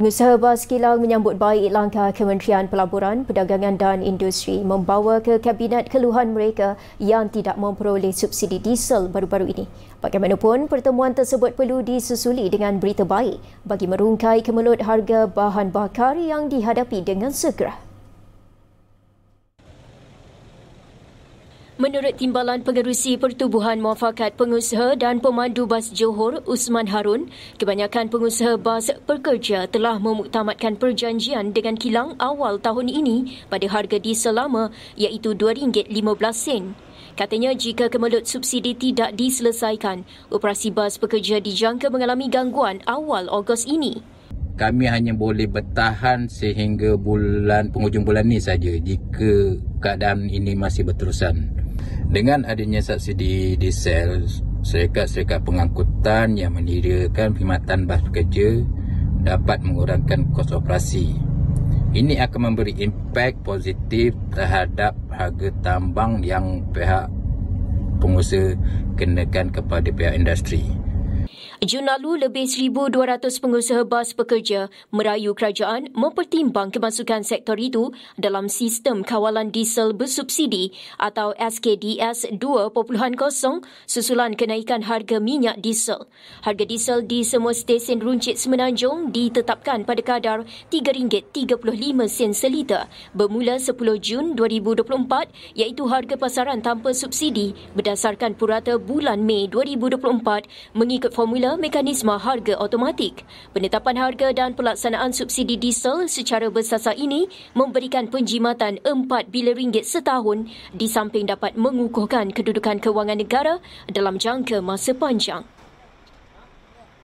Pengusaha bas kilang menyambut baik langkah Kementerian Pelaburan, Perdagangan dan Industri membawa ke Kabinet keluhan mereka yang tidak memperoleh subsidi diesel baru-baru ini. Bagaimanapun, pertemuan tersebut perlu disusuli dengan berita baik bagi merungkai kemelut harga bahan bakar yang dihadapi dengan segera. Menurut Timbalan Pengerusi Pertubuhan Muafakat Pengusaha dan Pemandu Bas Johor Usman Harun, kebanyakan pengusaha bas pekerja telah memuktamadkan perjanjian dengan kilang awal tahun ini pada harga di selama, iaitu RM2.15. Katanya jika kemelut subsidi tidak diselesaikan, operasi bas pekerja dijangka mengalami gangguan awal Ogos ini. Kami hanya boleh bertahan sehingga bulan penghujung bulan ini saja jika keadaan ini masih berterusan. Dengan adanya subsidi diesel, syarikat-syarikat pengangkutan yang mendirikan perkhidmatan bas pekerja dapat mengurangkan kos operasi. Ini akan memberi impak positif terhadap harga tambang yang pihak pengusaha kenakan kepada pihak industri. Jun lalu lebih 1200 pengusaha bas pekerja merayu kerajaan mempertimbang kemasukan sektor itu dalam sistem kawalan diesel bersubsidi atau SKDS 2.0 susulan kenaikan harga minyak diesel. Harga diesel di semua stesen runcit semenanjung ditetapkan pada kadar RM3.35 sen seliter bermula 10 Jun 2024 iaitu harga pasaran tanpa subsidi berdasarkan purata bulan Mei 2024 mengikut formula mekanisme harga automatik. Penetapan harga dan pelaksanaan subsidi diesel secara bersasar ini memberikan penjimatan RM4 bilion setahun di samping dapat mengukuhkan kedudukan kewangan negara dalam jangka masa panjang.